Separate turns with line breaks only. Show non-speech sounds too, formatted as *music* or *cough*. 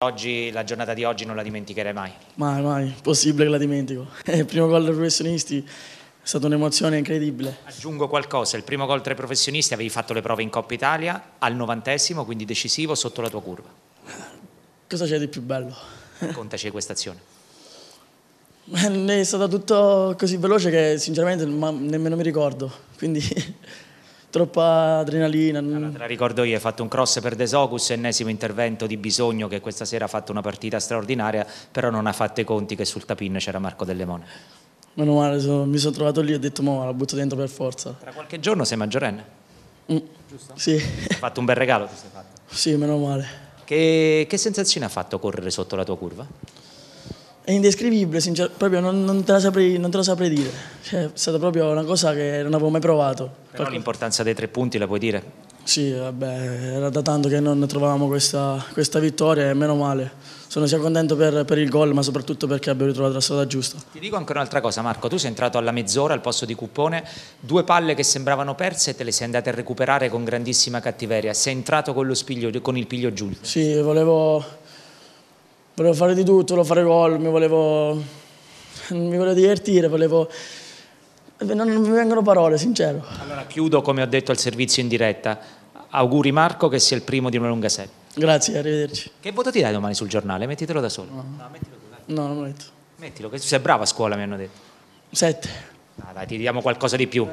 Oggi, la giornata di oggi non la dimenticherai mai?
Mai, mai, possibile che la dimentico. *laughs* Eh, il primo gol tra i professionisti è stata un'emozione incredibile.
Aggiungo qualcosa, il primo gol tra i professionisti avevi fatto le prove in Coppa Italia al novantesimo, quindi decisivo, sotto la tua curva.
Cosa c'è di più bello?
*laughs* Contaci questa azione.
Eh, è stato tutto così veloce che sinceramente nemmeno mi ricordo, quindi troppa adrenalina. Allora,
te la ricordo io, hai fatto un cross per Desocus, ennesimo intervento di Bisogno che questa sera ha fatto una partita straordinaria, però non ha fatto i conti che sul tapin c'era Marco Dellemone.
Meno male, so, mi sono trovato lì e ho detto ma la butto dentro per forza. Tra
qualche giorno sei maggiorenne? Mm. Giusto? Sì. Hai fatto un bel regalo, ti sei fatto? Sì,
meno male.
Che, che sensazione ha fatto correre sotto la tua curva?
È indescrivibile, sincero, proprio non, non, te saprei, non, te lo saprei dire. Cioè, è stata proprio una cosa che non avevo mai provato.
Però l'importanza dei tre punti la puoi dire?
Sì, vabbè, era da tanto che non trovavamo questa, questa vittoria e meno male. Sono sia contento per, per il gol, ma soprattutto perché abbiamo ritrovato la strada giusta.
Ti dico anche un'altra cosa, Marco. Tu sei entrato alla mezz'ora al posto di Cuppone. due palle che sembravano perse e te le sei andate a recuperare con grandissima cattiveria. Sei entrato con, spiglio, con il piglio giù. Sì,
volevo volevo fare di tutto, volevo fare gol, mi volevo, mi volevo divertire, volevo... Non, mi vengono parole, sincero.
Allora chiudo come ho detto al servizio in diretta. Auguri Marco che sia il primo di una lunga serie.
Grazie, arrivederci.
Che voto ti dai domani sul giornale? Mettitelo da solo. No, no mettilo
tu, dai. No, non lo metto.
Mettilo, che sei brava a scuola mi hanno detto. Sette. Ah, dai, ti diamo qualcosa di più.